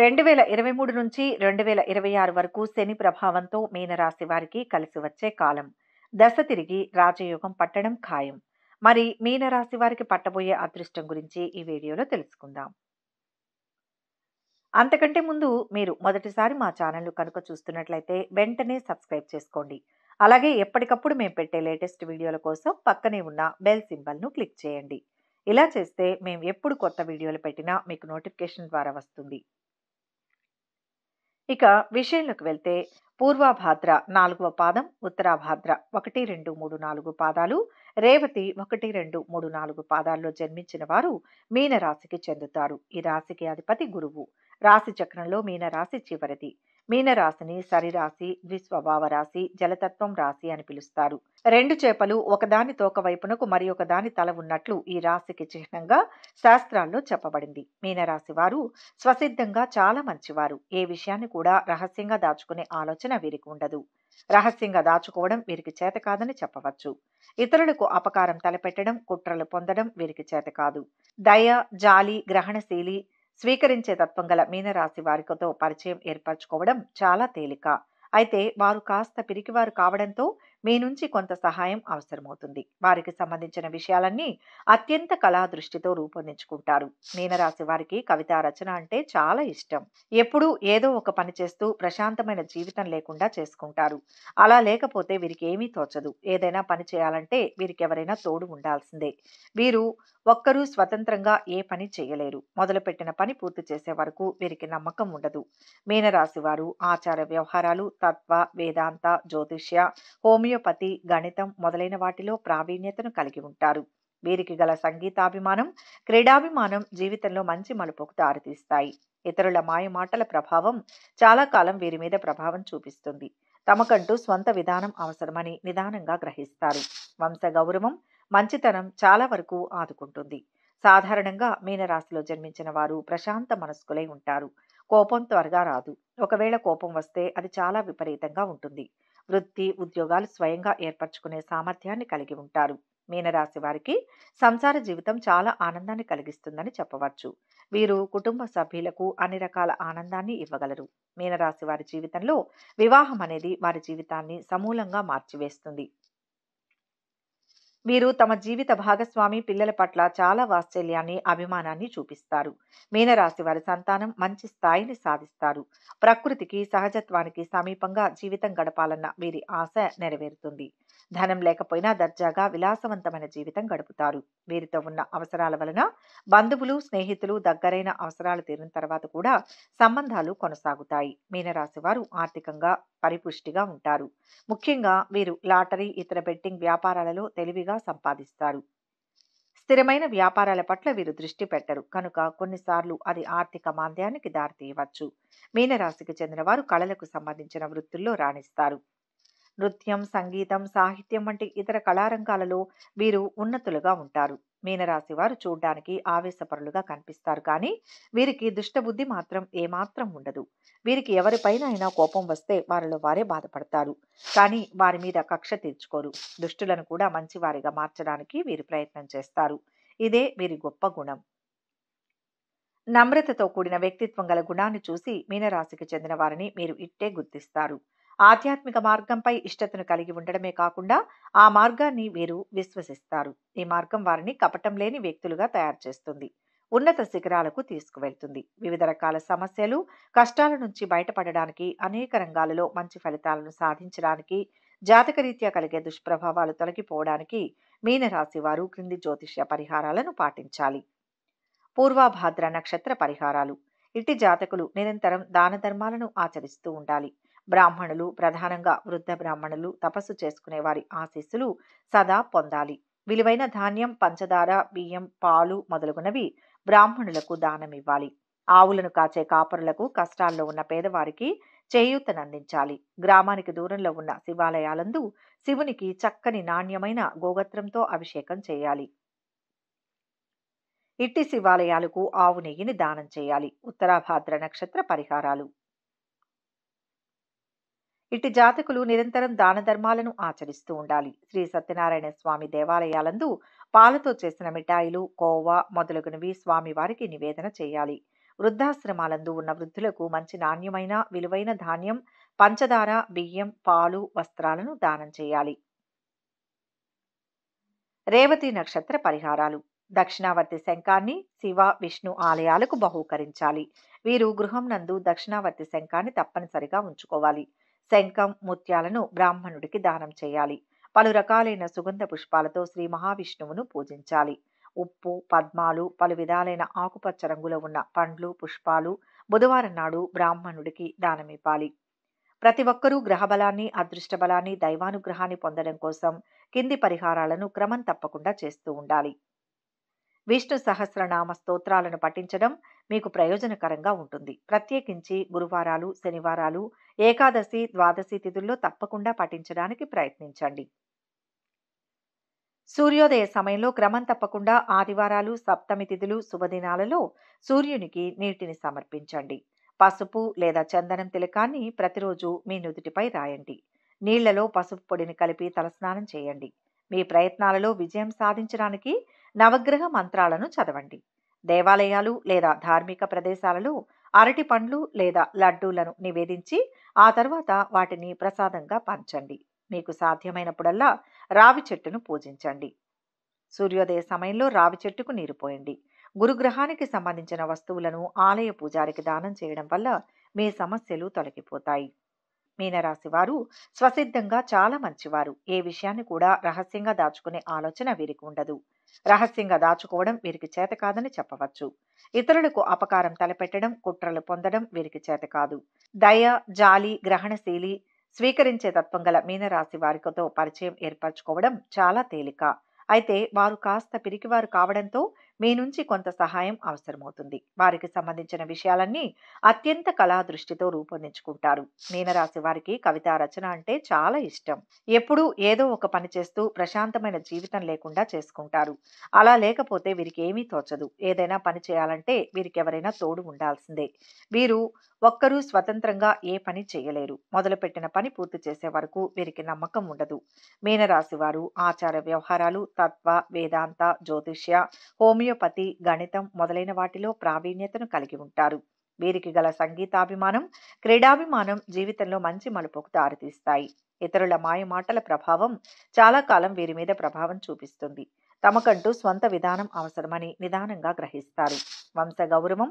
రెండు వేల ఇరవై మూడు నుంచి రెండు వేల ఇరవై ఆరు వరకు శని ప్రభావంతో మీనరాశి వారికి కలిసి వచ్చే కాలం దశ తిరిగి రాజయోగం పట్టడం ఖాయం మరి మీనరాశి వారికి పట్టబోయే అదృష్టం గురించి ఈ వీడియోలో తెలుసుకుందాం అంతకంటే ముందు మీరు మొదటిసారి మా ఛానల్ను కనుక చూస్తున్నట్లయితే వెంటనే సబ్స్క్రైబ్ చేసుకోండి అలాగే ఎప్పటికప్పుడు మేము పెట్టే లేటెస్ట్ వీడియోల కోసం పక్కనే ఉన్న బెల్ సింబల్ను క్లిక్ చేయండి ఇలా చేస్తే మేము ఎప్పుడు కొత్త వీడియోలు పెట్టినా మీకు నోటిఫికేషన్ ద్వారా వస్తుంది ఇక విషయంలోకి వెళ్తే పూర్వాభాద్ర నాలుగవ పాదం ఉత్తరాభాద్ర ఒకటి రెండు మూడు నాలుగు పాదాలు రేవతి ఒకటి రెండు మూడు నాలుగు పాదాల్లో జన్మించిన వారు మీనరాశికి చెందుతారు ఈ రాశికి అధిపతి గురువు రాశి చక్రంలో మీనరాశి చివరిది మీనరాశిని సరిరాశి ద్విస్వభావ రాశి జలతత్వం రాశి అని పిలుస్తారు రెండు చేపలు ఒకదాని తోక వైపునకు మరి ఒకదాని తల ఉన్నట్లు ఈ రాశికి చిహ్నంగా శాస్త్రాల్లో చెప్పబడింది మీనరాశి వారు స్వసిద్ధంగా చాలా మంచివారు ఏ విషయాన్ని కూడా రహస్యంగా దాచుకునే ఆలోచన వీరికి ఉండదు రహస్యంగా దాచుకోవడం వీరికి చేత కాదని చెప్పవచ్చు ఇతరులకు అపకారం తలపెట్టడం కుట్రలు పొందడం వీరికి చేత కాదు దయ జాలి గ్రహణశీలి స్వీకరించే తత్వం గల మీనరాశి వారితో పరిచయం ఏర్పరచుకోవడం చాలా తేలిక అయితే వారు కాస్త పిరికివారు కావడంతో మీ నుంచి కొంత సహాయం అవసరమవుతుంది వారికి సంబంధించిన విషయాలన్నీ అత్యంత కళా దృష్టితో రూపొందించుకుంటారు మీనరాశి వారికి కవితా రచన అంటే చాలా ఇష్టం ఎప్పుడూ ఏదో ఒక పని చేస్తూ ప్రశాంతమైన జీవితం లేకుండా చేసుకుంటారు అలా లేకపోతే వీరికి ఏమీ తోచదు ఏదైనా పని చేయాలంటే వీరికి ఎవరైనా తోడు ఉండాల్సిందే వీరు ఒక్కరూ స్వతంత్రంగా ఏ పని చేయలేరు మొదలుపెట్టిన పని పూర్తి చేసే వరకు వీరికి నమ్మకం ఉండదు మీనరాశి వారు ఆచార వ్యవహారాలు తత్వ వేదాంత జ్యోతిష్య హోమియో హోమియోపతి గణితం మొదలైన వాటిలో ప్రావీణ్యతను కలిగి ఉంటారు వీరికి గల సంగీతాభిమానం క్రీడాభిమానం జీవితంలో మంచి మలుపుకు దారితీస్తాయి ఇతరుల మాయమాటల ప్రభావం చాలా కాలం వీరి మీద ప్రభావం చూపిస్తుంది తమకంటూ స్వంత విధానం అవసరమని నిదానంగా గ్రహిస్తారు వంశ గౌరవం మంచితనం చాలా వరకు ఆదుకుంటుంది సాధారణంగా మీనరాశిలో జన్మించిన వారు ప్రశాంత మనస్కులై ఉంటారు కోపం త్వరగా రాదు ఒకవేళ కోపం వస్తే అది చాలా విపరీతంగా ఉంటుంది వృత్తి ఉద్యోగాలు స్వయంగా ఏర్పరచుకునే సామర్థ్యాన్ని కలిగి ఉంటారు మీనరాశి వారికి సంసార జీవితం చాలా ఆనందాన్ని కలిగిస్తుందని చెప్పవచ్చు వీరు కుటుంబ సభ్యులకు అన్ని రకాల ఆనందాన్ని ఇవ్వగలరు మీనరాశి వారి జీవితంలో వివాహం అనేది వారి జీవితాన్ని సమూలంగా మార్చివేస్తుంది వీరు తమ జీవిత భాగస్వామి పిల్లల పట్ల చాలా వాత్సల్యాన్ని అభిమానాన్ని చూపిస్తారు మీనరాశి వారి సంతానం మంచి స్థాయిని సాధిస్తారు ప్రకృతికి సహజత్వానికి సమీపంగా జీవితం గడపాలన్న వీరి ఆశ నెరవేరుతుంది ధనం లేకపోయినా దర్జాగా విలాసవంతమైన జీవితం గడుపుతారు వీరితో ఉన్న అవసరాల వలన బంధువులు స్నేహితులు దగ్గరైన అవసరాలు తీరిన తర్వాత కూడా సంబంధాలు కొనసాగుతాయి మీనరాశి వారు ఆర్థికంగా పరిపుష్టిగా ఉంటారు ముఖ్యంగా వీరు లాటరీ ఇతర బెట్టింగ్ వ్యాపారాలలో తెలివిగా సంపాదిస్తారు స్థిరమైన వ్యాపారాల పట్ల వీరు దృష్టి పెట్టరు కనుక కొన్నిసార్లు అది ఆర్థిక మాంద్యానికి దారితీయవచ్చు మీనరాశికి చెందిన వారు కళలకు సంబంధించిన వృత్తుల్లో రాణిస్తారు నృత్యం సంగీతం సాహిత్యం వంటి ఇతర కళారంగాలలో వీరు ఉన్నతులుగా ఉంటారు మీనరాశి వారు చూడ్డానికి ఆవేశపరులుగా కనిపిస్తారు కానీ వీరికి దుష్టబుద్ధి మాత్రం ఏమాత్రం ఉండదు వీరికి ఎవరిపైన అయినా కోపం వస్తే వారిలో వారే బాధపడతారు కానీ వారి మీద కక్ష తీర్చుకోరు దుష్టులను కూడా మంచివారిగా మార్చడానికి వీరు ప్రయత్నం చేస్తారు ఇదే వీరి గొప్ప గుణం నమ్రతతో కూడిన వ్యక్తిత్వం గల గుణాన్ని చూసి మీనరాశికి చెందిన వారిని మీరు ఇట్టే గుర్తిస్తారు ఆధ్యాత్మిక మార్గంపై ఇష్టతను కలిగి ఉండడమే కాకుండా ఆ మార్గాన్ని వీరు విశ్వసిస్తారు ఈ మార్గం వారిని కపటం లేని వ్యక్తులుగా తయారు చేస్తుంది ఉన్నత శిఖరాలకు తీసుకువెళ్తుంది వివిధ రకాల సమస్యలు కష్టాల నుంచి బయటపడడానికి అనేక రంగాలలో మంచి ఫలితాలను సాధించడానికి జాతకరీత్యా కలిగే దుష్ప్రభావాలు తొలగిపోవడానికి మీనరాశి వారు క్రింది జ్యోతిష్య పరిహారాలను పాటించాలి పూర్వాభాద్ర నక్షత్ర పరిహారాలు ఇట్టి జాతకులు నిరంతరం దాన ధర్మాలను ఆచరిస్తూ ఉండాలి బ్రాహ్మణులు ప్రధానంగా వృద్ధ బ్రాహ్మణులు తపస్సు చేసుకునే వారి ఆశీస్సులు సదా పొందాలి విలువైన ధాన్యం పంచదార బియ్యం పాలు మొదలగునవి బ్రాహ్మణులకు దానమివ్వాలి ఆవులను కాచే కాపరులకు కష్టాల్లో ఉన్న పేదవారికి చేయూతనందించాలి గ్రామానికి దూరంలో ఉన్న శివాలయాలందు శివునికి చక్కని నాణ్యమైన గోగత్రంతో అభిషేకం చేయాలి ఇట్టి శివాలయాలకు ఆవు నెయ్యిని దానం చేయాలి ఉత్తరాభాద్ర నక్షత్ర పరిహారాలు ఇటు జాతకులు నిరంతరం దాన ధర్మాలను ఆచరిస్తూ ఉండాలి శ్రీ సత్యనారాయణ స్వామి దేవాలయాలందు పాలతో చేసిన మిఠాయిలు కోవా మొదలగునవి స్వామివారికి నివేదన చేయాలి వృద్ధాశ్రమాలందు ఉన్న వృద్ధులకు మంచి నాణ్యమైన విలువైన ధాన్యం పంచదార బియ్యం పాలు వస్త్రాలను దానం చేయాలి రేవతి నక్షత్ర పరిహారాలు దక్షిణావర్తి శంఖాన్ని శివ విష్ణు ఆలయాలకు బహూకరించాలి వీరు గృహం నందు దక్షిణావర్తి శంఖాన్ని తప్పనిసరిగా ఉంచుకోవాలి శంఖం ముత్యాలను బ్రాహ్మణుడికి దానం చేయాలి పలు రకాలైన సుగంధ పుష్పాలతో శ్రీ మహావిష్ణువును పూజించాలి ఉప్పు పద్మాలు పలు విధాలైన ఆకుపచ్చ రంగులో ఉన్న పండ్లు పుష్పాలు బుధవారం నాడు బ్రాహ్మణుడికి దానమివ్వాలి ప్రతి ఒక్కరూ గ్రహబలాన్ని అదృష్టబలాన్ని దైవానుగ్రహాన్ని పొందడం కోసం కింది పరిహారాలను క్రమం తప్పకుండా చేస్తూ ఉండాలి విష్ణు సహస్రనామ స్తోత్రాలను పఠించడం మీకు ప్రయోజనకరంగా ఉంటుంది ప్రత్యేకించి గురువారాలు శనివారాలు ఏకాదశి ద్వాదశి తిథుల్లో తప్పకుండా పఠించడానికి ప్రయత్నించండి సూర్యోదయ సమయంలో క్రమం తప్పకుండా ఆదివారాలు సప్తమి తిథులు శుభదినాలలో సూర్యునికి నీటిని సమర్పించండి పసుపు లేదా చందనం తిలకాన్ని ప్రతిరోజు మీ నుదుటిపై రాయండి నీళ్లలో పసుపు పొడిని కలిపి తలస్నానం చేయండి మీ ప్రయత్నాలలో విజయం సాధించడానికి నవగ్రహ మంత్రాలను చదవండి దేవాలయాలు లేదా ధార్మిక ప్రదేశాలలో అరటి పండ్లు లేదా లడ్డూలను నివేదించి ఆ తర్వాత వాటిని ప్రసాదంగా పంచండి మీకు సాధ్యమైనప్పుడల్లా రావి చెట్టును పూజించండి సూర్యోదయ సమయంలో రావి చెట్టుకు నీరు పోయండి గురుగ్రహానికి సంబంధించిన వస్తువులను ఆలయ పూజారికి దానం చేయడం వల్ల మీ సమస్యలు తొలగిపోతాయి మీనరాశి వారు స్వసిద్ధంగా చాలా మంచివారు ఏ విషయాన్ని కూడా రహస్యంగా దాచుకునే ఆలోచన వీరికి ఉండదు రహస్యంగా దాచుకోవడం వీరికి చేత కాదని చెప్పవచ్చు ఇతరులకు అపకారం తలపెట్టడం కుట్రలు పొందడం వీరికి చేత కాదు దయ జాలి గ్రహణశీలి స్వీకరించే తత్వం గల మీనరాశి వారితో పరిచయం ఏర్పరచుకోవడం చాలా తేలిక అయితే వారు కాస్త పిరికివారు కావడంతో మీ నుంచి కొంత సహాయం అవసరమవుతుంది వారికి సంబంధించిన విషయాలన్నీ అత్యంత కళా దృష్టితో రూపొందించుకుంటారు మీనరాశి వారికి కవితా రచన అంటే చాలా ఇష్టం ఎప్పుడూ ఏదో ఒక పని చేస్తూ ప్రశాంతమైన జీవితం లేకుండా చేసుకుంటారు అలా లేకపోతే వీరికి ఏమీ తోచదు ఏదైనా పని చేయాలంటే వీరికి ఎవరైనా తోడు ఉండాల్సిందే వీరు ఒక్కరూ స్వతంత్రంగా ఏ పని చేయలేరు మొదలుపెట్టిన పని పూర్తి చేసే వరకు వీరికి నమ్మకం ఉండదు మీనరాశి వారు ఆచార వ్యవహారాలు తత్వ వేదాంత జ్యోతిష్య హోమియోపతి గణితం మొదలైన వాటిలో ప్రావీణ్యతను కలిగి ఉంటారు వీరికి గల సంగీతాభిమానం క్రీడాభిమానం జీవితంలో మంచి మలుపుకు దారితీస్తాయి ఇతరుల మాయమాటల ప్రభావం చాలా కాలం వీరి మీద ప్రభావం చూపిస్తుంది తమకంటూ స్వంత విధానం అవసరమని నిదానంగా గ్రహిస్తారు వంశ గౌరవం